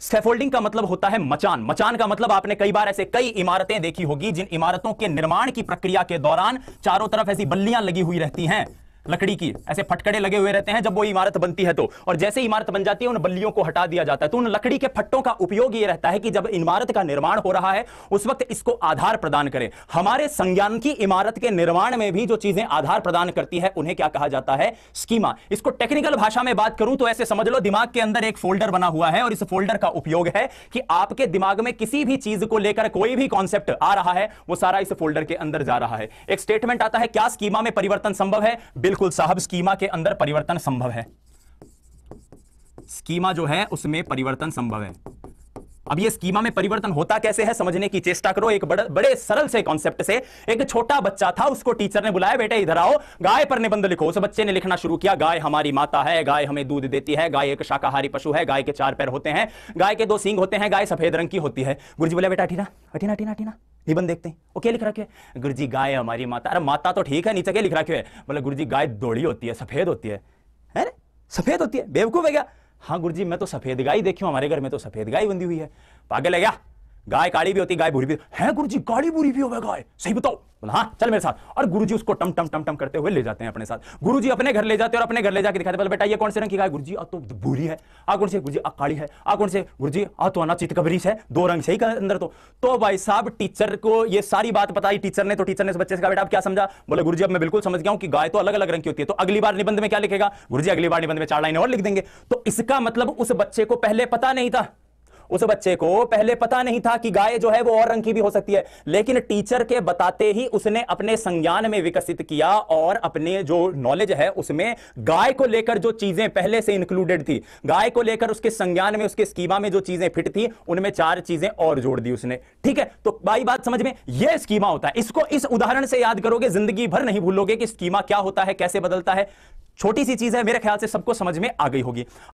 सेफोल्डिंग का मतलब होता है मचान मचान का मतलब आपने कई बार ऐसे कई इमारतें देखी होगी जिन इमारतों के निर्माण की प्रक्रिया के दौरान चारों तरफ ऐसी बल्लियां लगी हुई रहती हैं लकड़ी की ऐसे फटकड़े लगे हुए रहते हैं जब वो इमारत बनती है तो और जैसे इमारत बन जाती है उन बल्लियों को हटा दिया जाता है तो उन लकड़ी के फट्टों का उपयोग ये रहता है कि जब इमारत का निर्माण हो रहा है उस वक्त इसको आधार प्रदान करें हमारे की इमारत के निर्माण में भी जो चीजें आधार प्रदान करती है उन्हें क्या कहा जाता है स्कीमा इसको टेक्निकल भाषा में बात करूं तो ऐसे समझ लो दिमाग के अंदर एक फोल्डर बना हुआ है और इस फोल्डर का उपयोग है कि आपके दिमाग में किसी भी चीज को लेकर कोई भी कॉन्सेप्ट आ रहा है वो सारा इस फोल्डर के अंदर जा रहा है एक स्टेटमेंट आता है क्या स्कीमा में परिवर्तन संभव है बिल्कुल बिल्कुल साहब स्कीमा के अंदर परिवर्तन संभव है स्कीमा जो है उसमें परिवर्तन संभव है अब ये स्कीमा में परिवर्तन होता कैसे है समझने की चेष्टा करो एक बड़, बड़े सरल से कॉन्सेप्ट से एक छोटा बच्चा था उसको टीचर ने बुलाया बेटे इधर आओ गाय पर निबंध लिखो उस बच्चे ने लिखना शुरू किया गाय हमारी माता है गाय हमें दूध देती है गाय एक शाकाहारी पशु है गाय के चार पैर होते हैं गाय के दो सींग होते हैं गाय सफेद रंग की होती है गुरुजी बोले बेटा अठीना अठीना अठीना अठीना निबंध देखते हैं वो क्या लिख रखे है गुरु जी गाय हमारी माता अरे माता तो ठीक है नीचे क्या लिख रखे है मतलब गुरु जी गाय दौड़ी होती है सफेद होती है है सफेद होती है बेवकूफ है क्या हाँ गुरु जी मैं तो सफेद गाय देखी हूँ हमारे घर में तो सफेद गाय बंदी हुई है पागल है क्या गाय काली भी होती गाय भूरी भी है गुरु जी काली बुरी भी होगा गाय सही बताओ बोला हाँ चल मेरे साथ और गुरु जी उसको टम टम टम टम करते हुए ले जाते हैं अपने साथ गुरु जी अपने घर ले जाते हैं और अपने घर ले जाकर दिखाते बेटा ये कौन से रंग की गाय जी आ तो भूरी है आ कौन से गुरुजी आ काली है आ कौन से जी आ तो आना चितकबरी है दो रंग सही कहा अंदर तो तो भाई साहब टीचर को ये सारी बात बताई टीचर ने तो टीचर ने बच्चे से कहा बेटा आप क्या समझा बोले गुरु जी अब मैं बिल्कुल समझ गया हूँ कि गाय तो अलग अलग रंग की होती है तो अगली बार निबंध में क्या लिखेगा गुरु जी अगली बार निबंध में चार लाइन और लिख देंगे तो इसका मतलब उस बच्चे को पहले पता नहीं था उस बच्चे को पहले पता नहीं था कि गाय जो है वो और रंग की भी हो सकती है लेकिन टीचर के बताते ही उसने अपने संज्ञान में विकसित किया और अपने जो नॉलेज है उसमें गाय को लेकर जो चीजें पहले से इंक्लूडेड थी गाय को लेकर उसके संज्ञान में उसके स्कीमा में जो चीजें फिट थी उनमें चार चीजें और जोड़ दी उसने ठीक है तो भाई बात समझ में यह स्कीमा होता है इसको इस उदाहरण से याद करोगे जिंदगी भर नहीं भूलोगे कि स्कीमा क्या होता है कैसे बदलता है छोटी सी चीज है मेरे ख्याल से सबको समझ में आ गई होगी